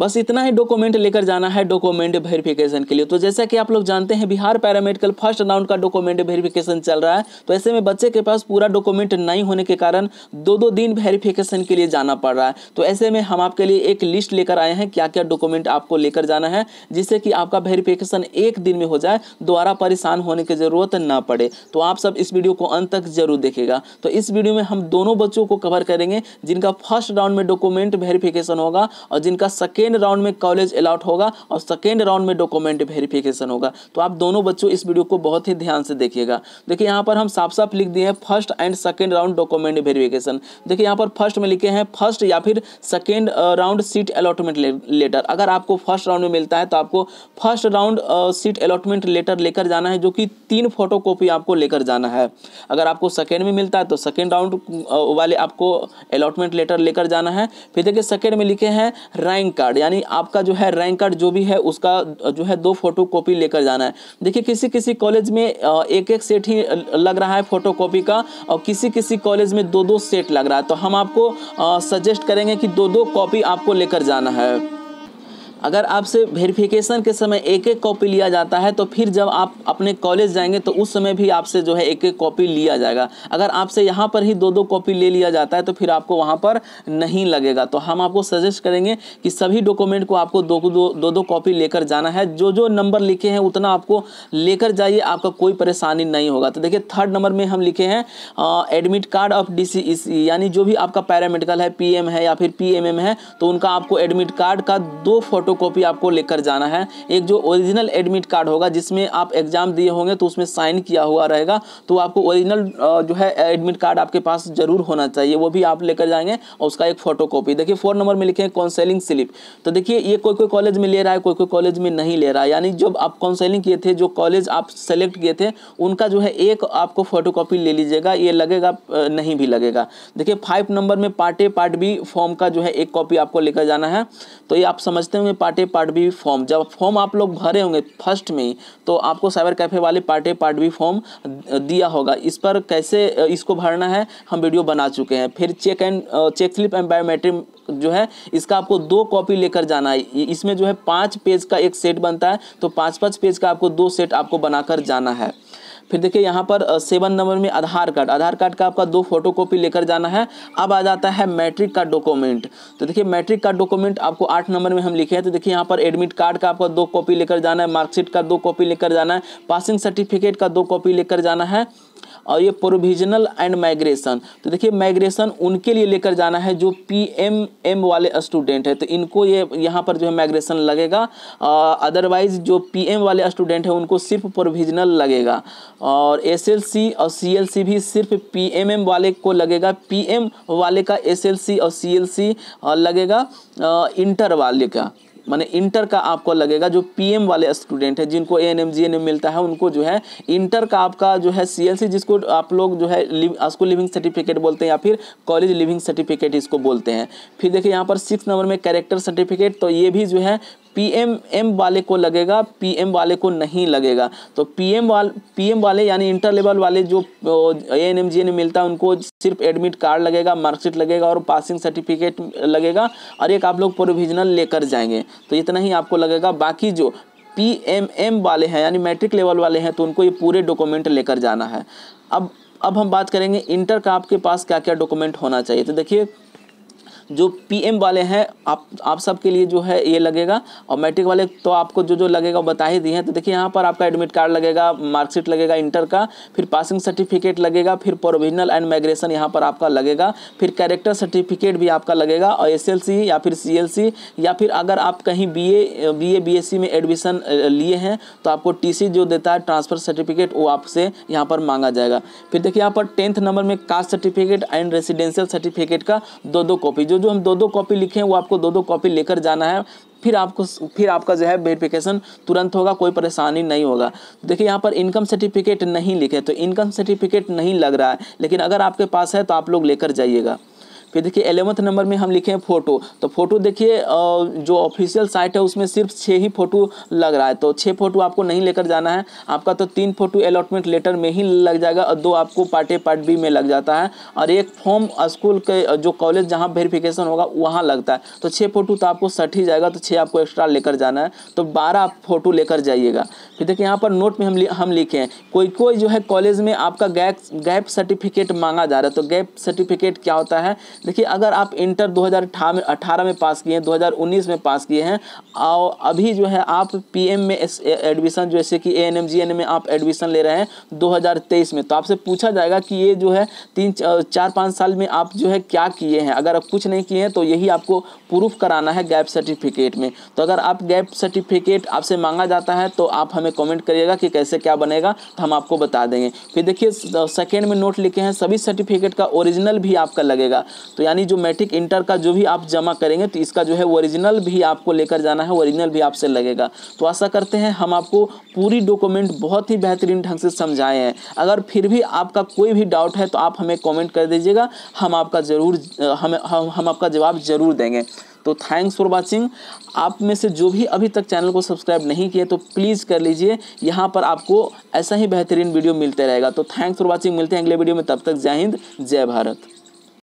बस इतना ही डॉक्यूमेंट लेकर जाना है डॉक्यूमेंट वेरिफिकेशन के लिए तो जैसा कि आप लोग जानते हैं बिहार पैरामेडिकल फर्स्ट राउंड का डॉक्यूमेंट वेरिफिकेशन चल रहा है तो ऐसे में बच्चे के पास पूरा डॉक्यूमेंट नहीं होने के कारण दो दो दिन वेरिफिकेशन के लिए जाना पड़ रहा है तो ऐसे में हम आपके लिए एक लिस्ट लेकर आए हैं क्या क्या डॉक्यूमेंट आपको लेकर जाना है जिससे कि आपका वेरिफिकेशन एक दिन में हो जाए दोबारा परेशान होने की ज़रूरत ना पड़े तो आप सब इस वीडियो को अंत तक जरूर देखेगा तो इस वीडियो में हम दोनों बच्चों को कवर करेंगे जिनका फर्स्ट राउंड में डॉक्यूमेंट वेरिफिकेशन होगा और जिनका सेकेंड सेकेंड राउंड में कॉलेज अलाउट होगा और सेकेंड राउंड में डॉक्यूमेंट वेरिफिकेशन होगा तो आप दोनों बच्चों इस वीडियो को बहुत ही ध्यान से देखिएगा देखिए यहाँ पर हम साफ साफ लिख दिए हैं first and second round document verification देखिए यहाँ पर फर्स्ट में लिखे हैं फर्स्ट या फिर second round seat allotment letter अगर आपको फर्स्ट राउंड में मिलता है तो आपको first round seat allotment letter लेकर जाना है जो कि तीन फोटो आपको लेकर जाना है अगर आपको सेकेंड में मिलता है तो सेकेंड राउंड वाले आपको अलॉटमेंट लेटर लेकर जाना है फिर देखिए सेकेंड में लिखे हैं रैंक कार्ड कार्ड यानी आपका जो है रैंक कार्ड जो भी है उसका जो है दो फोटो कॉपी लेकर जाना है देखिए किसी किसी कॉलेज में एक एक सेट ही लग रहा है फोटो कॉपी का और किसी किसी कॉलेज में दो दो सेट लग रहा है तो हम आपको सजेस्ट करेंगे कि दो दो कॉपी आपको लेकर जाना है अगर आपसे वेरिफिकेशन के समय एक एक कॉपी लिया जाता है तो फिर जब आप अपने कॉलेज जाएंगे तो उस समय भी आपसे जो है एक एक कॉपी लिया जाएगा अगर आपसे यहाँ पर ही दो दो कॉपी ले लिया जाता है तो फिर आपको वहाँ पर नहीं लगेगा तो हम आपको सजेस्ट करेंगे कि सभी डॉक्यूमेंट को आपको दो दो दो, दो कॉपी लेकर जाना है जो जो नंबर लिखे हैं उतना आपको लेकर जाइए आपका कोई परेशानी नहीं होगा तो देखिए थर्ड नंबर में हम लिखे हैं एडमिट कार्ड ऑफ डी यानी जो भी आपका पैरामेडिकल है पी है या फिर पी है तो उनका आपको एडमिट कार्ड का दो फोटो फोटोकॉपी आपको लेकर जाना है एक जो ओरिजिनल एडमिट कार्ड होगा जिसमें आप एग्ज़ाम दिए होंगे तो उसमें साइन किया हुआ रहेगा तो आपको ओरिजिनल जो है एडमिट कार्ड आपके पास ज़रूर होना चाहिए वो भी आप लेकर जाएंगे और उसका एक फोटोकॉपी देखिए फोन नंबर में लिखे हैं काउंसलिंग स्लिप तो देखिए ये कोई कोई कॉलेज में ले रहा है कोई कोई कॉलेज में नहीं ले रहा है यानी जब आप काउंसलिंग किए थे जो कॉलेज आप सेलेक्ट किए थे उनका जो है एक आपको फोटोकॉपी ले लीजिएगा ये लगेगा नहीं भी लगेगा देखिए फाइव नंबर में part A part B form का जो है एक कॉपी आपको लेकर जाना है तो ये आप समझते होंगे ए पार्ट बी फॉर्म जब फॉर्म आप लोग भरे होंगे फर्स्ट में तो आपको साइबर कैफे वाले ए पार्ट बी फॉर्म दिया होगा इस पर कैसे इसको भरना है हम वीडियो बना चुके हैं फिर check and check slip and biometric जो है इसका आपको दो कॉपी लेकर जाना है इसमें जो है पाँच पेज का एक सेट बनता है तो पाँच पाँच पेज का आपको दो सेट आपको बनाकर जाना है फिर देखिए यहाँ पर सेवन नंबर में आधार कार्ड आधार कार्ड का आपका दो फोटो लेकर जाना है अब आ जाता है मैट्रिक का डॉक्यूमेंट तो देखिए मैट्रिक का डॉक्यूमेंट आपको आठ नंबर में हम लिखे हैं तो देखिए यहाँ पर एडमिट कार्ड का आपका दो कॉपी लेकर जाना है मार्कशीट का दो कॉपी लेकर जाना है पासिंग सर्टिफिकेट का दो कॉपी लेकर जाना है और ये प्रोविजनल एंड माइग्रेशन तो देखिए माइग्रेशन उनके लिए लेकर जाना है जो पी एम एम वाले स्टूडेंट है तो इनको ये यहाँ पर जो है माइग्रेशन लगेगा अदरवाइज जो पी एम वाले स्टूडेंट है उनको सिर्फ प्रोविजनल लगेगा और एस एल सी और सी एल सी भी सिर्फ पी एम एम वाले को लगेगा पी एम वाले का एस एल सी और सी एल सी लगेगा इंटर वाले का माने इंटर का आपको लगेगा जो पीएम वाले स्टूडेंट है जिनको A N M G N M मिलता है उनको जो है इंटर का आपका जो है सीएलसी जिसको आप लोग जो है स्कूल लिविंग सर्टिफिकेट बोलते हैं या फिर कॉलेज लिविंग सर्टिफिकेट इसको बोलते हैं फिर देखिए यहाँ पर सिक्स नंबर में कैरेक्टर सर्टिफिकेट तो ये भी जो है पीएमएम वाले को लगेगा पीएम वाले को नहीं लगेगा तो पीएम वाल पीएम वाले यानी इंटर लेवल वाले जो ए एन एम जी ने मिलता है उनको सिर्फ एडमिट कार्ड लगेगा मार्कशीट लगेगा और पासिंग सर्टिफिकेट लगेगा और एक आप लोग प्रोविजनल लेकर जाएंगे तो इतना ही आपको लगेगा बाकी जो पी एम एम वाले हैं यानी मैट्रिक लेवल वाले हैं तो उनको ये पूरे डॉक्यूमेंट लेकर जाना है अब अब हम बात करेंगे इंटर का आपके पास क्या क्या डॉक्यूमेंट होना चाहिए तो देखिए जो पीएम वाले हैं आप आप सब के लिए जो है ये लगेगा और मैट्रिक वाले तो आपको जो जो लगेगा बता ही दिए हैं तो देखिए यहाँ पर आपका एडमिट कार्ड लगेगा मार्कशीट लगेगा इंटर का फिर पासिंग सर्टिफिकेट लगेगा फिर प्रोविजनल एंड माइग्रेशन यहाँ पर आपका लगेगा फिर कैरेक्टर सर्टिफिकेट भी आपका लगेगा और एस या फिर सी या फिर अगर आप कहीं B A B A B S C में एडमिशन लिए हैं तो आपको टी सी जो देता है ट्रांसफ़र सर्टिफिकेट वो आपसे यहाँ पर मांगा जाएगा फिर देखिए यहाँ पर टेंथ नंबर में caste certificate and residential certificate का दो दो कॉपी जो जो हम दो दो कॉपी लिखे हैं वो आपको दो दो कॉपी लेकर जाना है फिर आपको फिर आपका जो है वेरिफिकेशन तुरंत होगा कोई परेशानी नहीं होगा देखिए यहाँ पर इनकम सर्टिफिकेट नहीं लिखे तो इनकम सर्टिफिकेट नहीं लग रहा है लेकिन अगर आपके पास है तो आप लोग लेकर जाइएगा फिर देखिए एलेवंथ नंबर में हम लिखे हैं फ़ोटो तो फोटो देखिए जो ऑफिशियल साइट है उसमें सिर्फ छः ही फ़ोटो लग रहा है तो छः फ़ोटो आपको नहीं लेकर जाना है आपका तो तीन फ़ोटो अलॉटमेंट लेटर में ही लग जाएगा और दो आपको पार्ट ए पार्ट बी में लग जाता है और एक फॉर्म स्कूल के जो कॉलेज जहाँ वेरिफिकेशन होगा वहाँ लगता है तो छः फ़ोटो तो आपको सट ही जाएगा तो छः आपको एक्स्ट्रा लेकर जाना है तो बारह आप फ़ोटो लेकर जाइएगा फिर देखिए यहाँ पर नोट में हम हम लिखे हैं कोई कोई जो है कॉलेज में आपका गैप गैप सर्टिफिकेट मांगा जा रहा है तो गैप सर्टिफिकेट क्या होता है देखिए अगर आप इंटर दो में अठारह में पास किए हैं दो में पास किए हैं और अभी जो है आप पी में एडमिशन जैसे कि ए एन में आप एडमिशन ले रहे हैं 2023 में तो आपसे पूछा जाएगा कि ये जो है तीन चार पाँच साल में आप जो है क्या किए हैं अगर आप कुछ नहीं किए हैं तो यही आपको प्रूफ कराना है गैप सर्टिफिकेट में तो अगर आप गैप सर्टिफिकेट आपसे मांगा जाता है तो आप हमें कमेंट करिएगा कि कैसे क्या बनेगा तो हम आपको बता देंगे फिर देखिए सेकेंड में नोट लिखे हैं सभी सर्टिफिकेट का ओरिजिनल भी आपका लगेगा तो यानी जो मैट्रिक इंटर का जो भी आप जमा करेंगे तो इसका जो है ओरिजिनल भी आपको लेकर जाना है ओरिजिनल भी आपसे लगेगा तो आशा करते हैं हम आपको पूरी डॉक्यूमेंट बहुत ही बेहतरीन ढंग से समझाए हैं अगर फिर भी आपका कोई भी डाउट है तो आप हमें कॉमेंट कर दीजिएगा हम आपका ज़रूर हम हम आपका जवाब ज़रूर देंगे तो थैंक्स फॉर वाचिंग आप में से जो भी अभी तक चैनल को सब्सक्राइब नहीं किए तो प्लीज़ कर लीजिए यहाँ पर आपको ऐसा ही बेहतरीन वीडियो मिलते रहेगा तो थैंक्स फॉर वाचिंग मिलते हैं अगले वीडियो में तब तक जय हिंद जय भारत